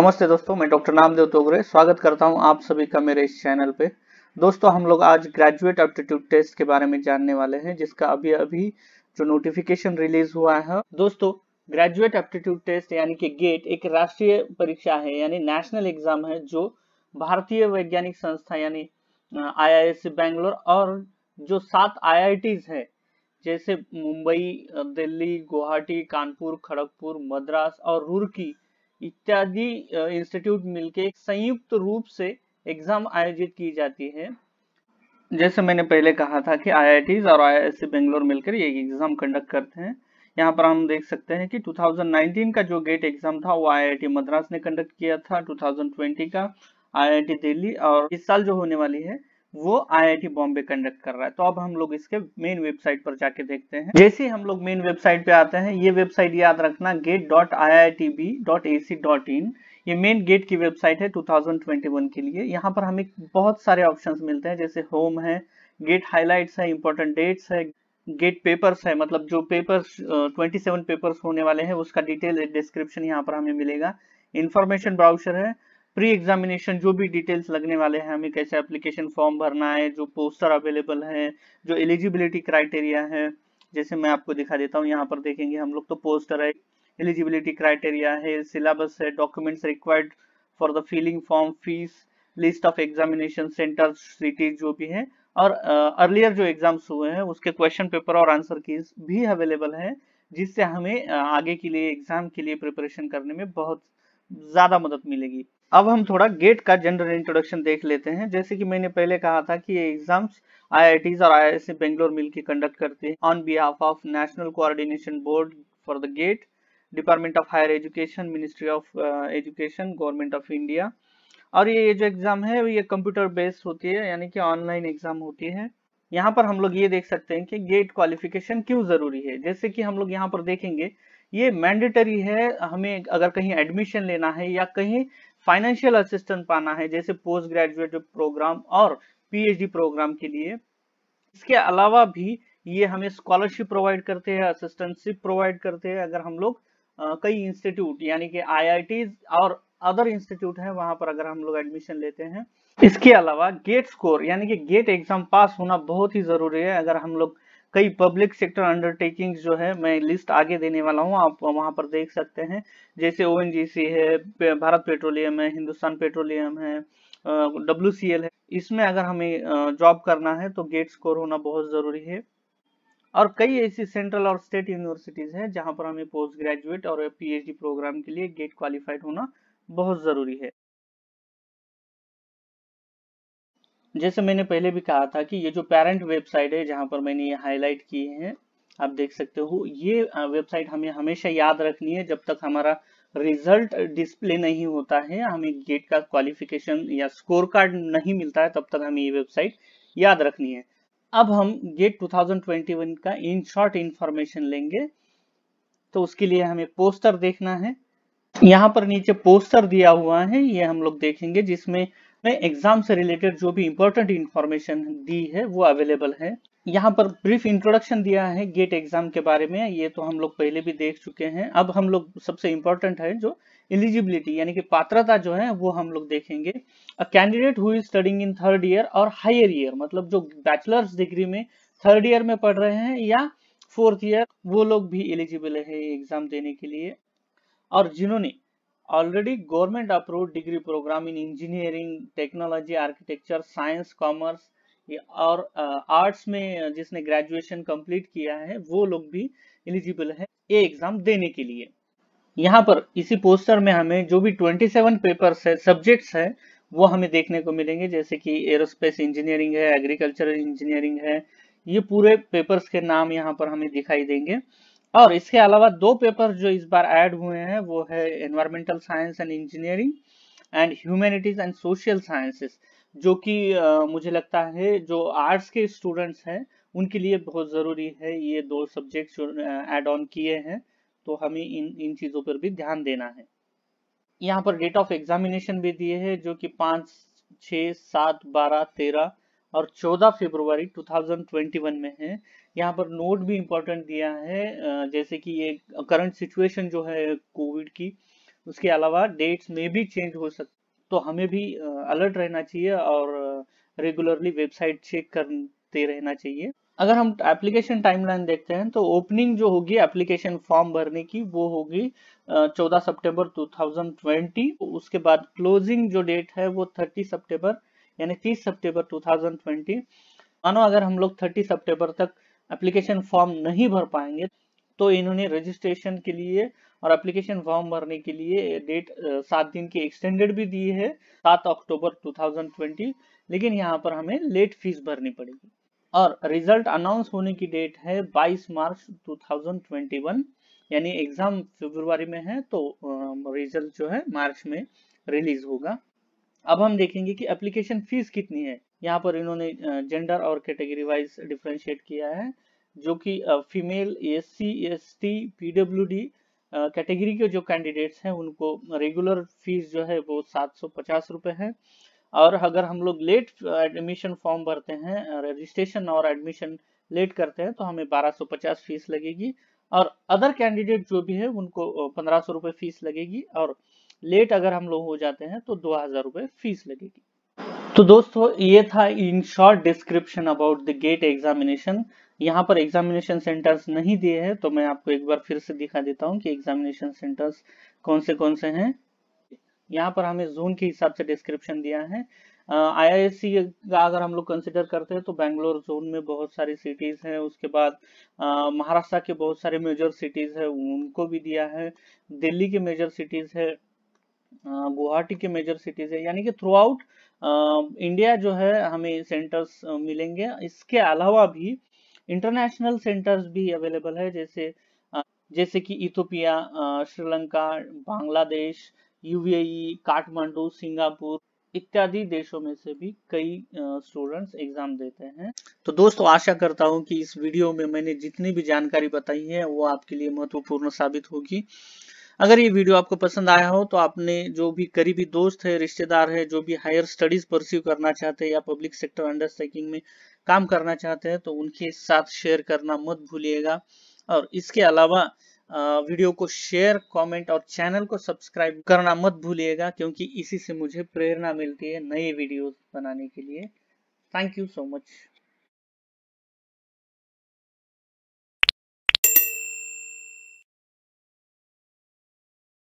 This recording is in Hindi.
नमस्ते दोस्तों मैं डॉक्टर नामदेव तोगरे स्वागत करता हूं आप सभी का मेरे इस चैनल पे दोस्तों हम लोग आज ग्रेजुएट एप्टीट्यूड टेस्ट के बारे में जानने वाले हैं जिसका अभी अभी जो नोटिफिकेशन रिलीज हुआ है दोस्तों ग्रेजुएट एप्टीट्यूड टेस्ट यानी कि गेट एक राष्ट्रीय परीक्षा है यानी नेशनल एग्जाम है जो भारतीय वैज्ञानिक संस्था यानी आई बैंगलोर और जो सात आई है जैसे मुंबई दिल्ली गुवाहाटी कानपुर खड़गपुर मद्रास और रुड़की इत्यादि इंस्टीट्यूट मिलके एक संयुक्त रूप से एग्जाम आयोजित की जाती है जैसे मैंने पहले कहा था कि आई और आई बेंगलोर मिलकर ये एग्जाम कंडक्ट करते हैं यहाँ पर हम देख सकते हैं कि 2019 का जो गेट एग्जाम था वो आई मद्रास ने कंडक्ट किया था 2020 का आई दिल्ली और इस साल जो होने वाली है वो आईआईटी बॉम्बे कंडक्ट कर रहा है तो अब हम लोग इसके मेन वेबसाइट पर जाके देखते हैं जैसे ही हम लोग मेन वेबसाइट पे आते हैं ये वेबसाइट याद रखना GATE dot I I T B dot A C dot in ये मेन गेट की वेबसाइट है 2021 के लिए यहाँ पर हमें बहुत सारे ऑप्शन मिलते हैं जैसे होम है गेट हाईलाइट्स है इंपॉर्टेंट डेट्स है गेट पेपर्स है मतलब जो ट्वेंटी सेवन पेपर्स होने वाले हैं उसका डिटेल डिस्क्रिप्शन यहाँ पर हमें मिलेगा इंफॉर्मेशन ब्राउचर है प्री एग्जामिनेशन जो भी डिटेल्स लगने वाले हैं हमें कैसे एप्लीकेशन फॉर्म भरना है जो पोस्टर अवेलेबल है जो एलिजिबिलिटी क्राइटेरिया है जैसे मैं आपको दिखा देता हूँ यहाँ पर देखेंगे हम लोग तो पोस्टर है एलिजिबिलिटी क्राइटेरिया है सिलेबस है documents required for the filling form fees list of examination centre cities जो भी है और अर्लियर uh, जो एग्जाम्स हुए हैं उसके क्वेश्चन पेपर और आंसर कीज भी अवेलेबल है जिससे हमें uh, आगे के लिए एग्जाम के लिए प्रिपरेशन करने में बहुत ज़्यादा मदद मिलेगी अब हम थोड़ा गेट का जनरल इंट्रोडक्शन देख लेते हैं जैसे कि मैंने पहले कहा था कि ये एग्जाम्स आईआईटीज और आईआईएस बेंगलोर मिलकर कंडक्ट करते हैं on behalf of National Coordination Board for the GATE Department of Higher Education Ministry of Education Government of India और ये जो एग्जाम है ये कंप्यूटर बेस्ड होती है यानी कि ऑनलाइन एग्जाम होती है यहाँ पर हम लोग ये देख सकते हैं कि गेट क्वालिफिकेशन क्यों जरूरी है जैसे कि हम लोग यहाँ पर देखेंगे ये मैंडेटरी है हमें अगर कहीं एडमिशन लेना है या कहीं फाइनेंशियल असिस्टेंट पाना है जैसे पोस्ट ग्रेजुएट प्रोग्राम और पीएचडी प्रोग्राम के लिए इसके अलावा भी ये हमें स्कॉलरशिप प्रोवाइड करते हैं असिस्टेंटशिप प्रोवाइड करते हैं अगर हम लोग कई इंस्टीट्यूट यानी कि आई और अदर इंस्टीट्यूट है वहां पर अगर हम लोग एडमिशन लेते हैं इसके अलावा गेट स्कोर यानी कि गेट एग्जाम पास होना बहुत ही जरूरी है अगर हम लोग कई पब्लिक सेक्टर अंडरटेकिंग जो है मैं लिस्ट आगे देने वाला हूँ आप वहां पर देख सकते हैं जैसे ओ है भारत पेट्रोलियम है हिंदुस्तान पेट्रोलियम है डब्ल्यू है इसमें अगर हमें जॉब करना है तो गेट स्कोर होना बहुत ज़रूरी है और कई ऐसी सेंट्रल और स्टेट यूनिवर्सिटीज़ हैं जहां पर हमें पोस्ट ग्रेजुएट और पीएचडी प्रोग्राम के लिए गेट क्वालिफाइड होना बहुत ज़रूरी है जैसे मैंने पहले भी कहा था कि ये जो पेरेंट वेबसाइट है जहां पर मैंने ये हाईलाइट किए हैं आप देख सकते हो ये वेबसाइट हमें हमेशा याद रखनी है जब तक हमारा रिजल्ट डिस्प्ले नहीं होता है हमें गेट का क्वालिफिकेशन या स्कोर कार्ड नहीं मिलता है तब तक हमें ये वेबसाइट याद रखनी है अब हम गेट 2021 का इन शॉर्ट इंफॉर्मेशन लेंगे तो उसके लिए हमें पोस्टर देखना है यहाँ पर नीचे पोस्टर दिया हुआ है ये हम लोग देखेंगे जिसमें में एग्जाम से रिलेटेड जो भी इंपॉर्टेंट इंफॉर्मेशन दी है वो अवेलेबल है यहाँ पर ब्रीफ इंट्रोडक्शन दिया है गेट एग्जाम के बारे में ये तो हम लोग पहले भी देख चुके हैं अब हम लोग सबसे इम्पोर्टेंट है जो एलिजिबिलिटी यानी कि पात्रता जो है वो हम लोग देखेंगे a candidate who is studying in third year और हायर ईयर मतलब जो बैचलर्स डिग्री में थर्ड ईयर में पढ़ रहे हैं या फोर्थ ईयर वो लोग भी एलिजिबल है एग्जाम देने के लिए और जिन्होंने already government approved degree program in engineering technology architecture science commerce और आर्ट्स में जिसने ग्रेजुएशन कंप्लीट किया है वो लोग भी एलिजिबल है ये एग्जाम देने के लिए यहाँ पर इसी पोस्टर में हमें जो भी 27 पेपर्स है सब्जेक्ट्स है वो हमें देखने को मिलेंगे जैसे कि एरोस्पेस इंजीनियरिंग है एग्रीकल्चरल इंजीनियरिंग है ये पूरे पेपर्स के नाम यहाँ पर हमें दिखाई देंगे और इसके अलावा दो पेपर जो इस बार ऐड हुए हैं वो है environmental science and engineering and humanities and social sciences जो कि मुझे लगता है जो आर्ट्स के स्टूडेंट्स हैं उनके लिए बहुत ज़रूरी है ये दो सब्जेक्ट एड ऑन किए हैं तो हमें इन इन चीज़ों पर भी ध्यान देना है यहाँ पर डेट ऑफ एग्जामिनेशन भी दिए है जो कि पांच छ सात बारह तेरह और 14 फरवरी 2021 में है यहाँ पर नोट भी इम्पोर्टेंट दिया है जैसे कि ये करंट सिचुएशन जो है कोविड की उसके अलावा डेट्स में भी चेंज हो सक तो हमें भी अलर्ट रहना चाहिए और रेगुलरली वेबसाइट चेक करते रहना चाहिए अगर हम एप्लीकेशन टाइमलाइन देखते हैं तो ओपनिंग जो होगी एप्लीकेशन फॉर्म भरने की वो होगी 14 सितंबर 2020 उसके बाद क्लोजिंग जो डेट है वो 30 सितंबर यानी 30 सितंबर 2020 मानो अगर हम लोग 30 सितंबर तक एप्लीकेशन फॉर्म नहीं भर पाएंगे तो इन्होंने रजिस्ट्रेशन के लिए और एप्लीकेशन फॉर्म भरने के लिए डेट सात दिन की एक्सटेंडेड भी दी है सात अक्टूबर 2020 लेकिन यहाँ पर हमें लेट फीस भरनी पड़ेगी और रिजल्ट अनाउंस होने की डेट है 22 मार्च 2021 यानी एग्जाम फेब्रुवरी में है तो रिजल्ट जो है मार्च में रिलीज होगा अब हम देखेंगे कि एप्लीकेशन फीस कितनी है यहाँ पर इन्होंने जेंडर और कैटेगरी वाइज डिफ्रेंशिएट किया है जो कि female S C S T PW D category के जो कैंडिडेट्स हैं उनको रेगुलर फीस जो है वो सात सौ पचास रुपये है और अगर हम लोग लेट एडमिशन फॉर्म भरते हैं रजिस्ट्रेशन और एडमिशन लेट करते हैं तो हमें 1250 फीस लगेगी और अदर कैंडिडेट जो भी है उनको पंद्रह सौ फीस लगेगी और लेट अगर हम लोग हो जाते हैं तो दो हजार रुपए फीस लगेगी तो दोस्तों ये था in short description about the GATE examination यहाँ पर एग्जामिनेशन सेंटर्स नहीं दिए हैं तो मैं आपको एक बार फिर से दिखा देता हूँ कि एग्जामिनेशन सेंटर्स कौन से कौन से हैं यहाँ पर हमें जोन के हिसाब से डिस्क्रिप्शन दिया है आईआईएससी का अगर हम लोग कंसिडर करते हैं तो बैंगलोर जोन में बहुत सारी सिटीज हैं उसके बाद महाराष्ट्र के बहुत सारे मेजर सिटीज है उनको भी दिया है दिल्ली के मेजर सिटीज है गुवाहाटी के मेजर सिटीज है यानी कि थ्रू आउट इंडिया जो है हमें सेंटर्स मिलेंगे इसके अलावा भी इंटरनेशनल सेंटर्स भी अवेलेबल है जैसे जैसे कि Ethiopia Sri Lanka Bangladesh UAE Kathmandu Singapore इत्यादि देशों में से भी कई स्टूडेंट्स एग्जाम देते हैं तो दोस्तों आशा करता हूं कि इस वीडियो में मैंने जितनी भी जानकारी बताई है वो आपके लिए महत्वपूर्ण साबित होगी अगर ये वीडियो आपको पसंद आया हो तो आपने जो भी करीबी दोस्त है रिश्तेदार है जो भी हायर स्टडीज परस्यू करना चाहते हैं या पब्लिक सेक्टर अंडरटेकिंग में काम करना चाहते हैं तो उनके साथ शेयर करना मत भूलिएगा और इसके अलावा वीडियो को शेयर कमेंट और चैनल को सब्सक्राइब करना मत भूलिएगा क्योंकि इसी से मुझे प्रेरणा मिलती है नए वीडियोस बनाने के लिए थैंक यू सो मच